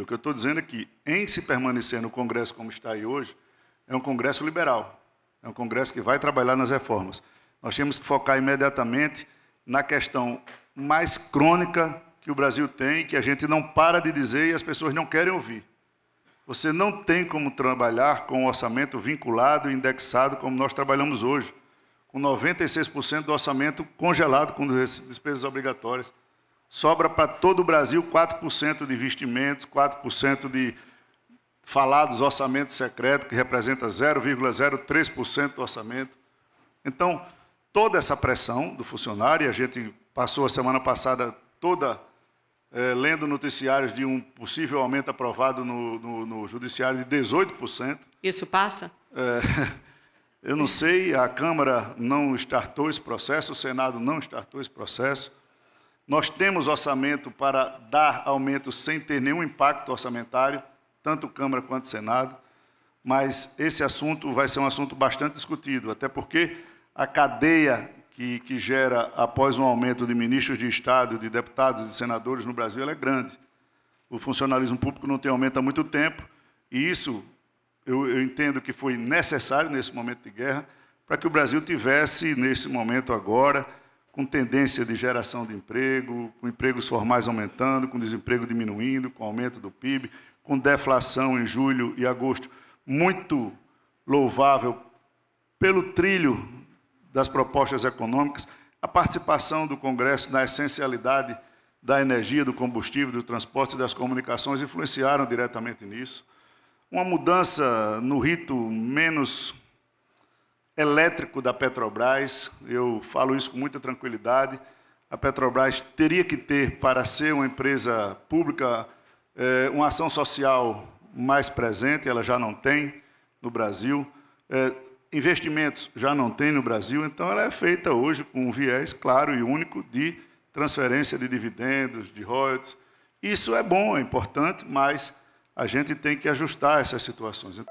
O que eu estou dizendo é que, em se permanecer no Congresso como está aí hoje, é um Congresso liberal. É um Congresso que vai trabalhar nas reformas. Nós temos que focar imediatamente na questão mais crônica que o Brasil tem, que a gente não para de dizer e as pessoas não querem ouvir. Você não tem como trabalhar com o orçamento vinculado e indexado como nós trabalhamos hoje, com 96% do orçamento congelado com despesas obrigatórias sobra para todo o Brasil 4% de investimentos, 4% de falados orçamento secreto, que representa 0,03% do orçamento. Então, toda essa pressão do funcionário, a gente passou a semana passada toda é, lendo noticiários de um possível aumento aprovado no, no, no judiciário de 18%. Isso passa? É, eu não sei, a Câmara não startou esse processo, o Senado não startou esse processo. Nós temos orçamento para dar aumento sem ter nenhum impacto orçamentário, tanto Câmara quanto Senado, mas esse assunto vai ser um assunto bastante discutido, até porque a cadeia que, que gera após um aumento de ministros de Estado, de deputados e de senadores no Brasil é grande. O funcionalismo público não tem aumento há muito tempo, e isso eu, eu entendo que foi necessário nesse momento de guerra, para que o Brasil tivesse, nesse momento agora, com tendência de geração de emprego, com empregos formais aumentando, com desemprego diminuindo, com aumento do PIB, com deflação em julho e agosto, muito louvável pelo trilho das propostas econômicas, a participação do Congresso na essencialidade da energia, do combustível, do transporte e das comunicações influenciaram diretamente nisso. Uma mudança no rito menos elétrico da Petrobras, eu falo isso com muita tranquilidade, a Petrobras teria que ter, para ser uma empresa pública, eh, uma ação social mais presente, ela já não tem no Brasil, eh, investimentos já não tem no Brasil, então ela é feita hoje com um viés claro e único de transferência de dividendos, de royalties. Isso é bom, é importante, mas a gente tem que ajustar essas situações.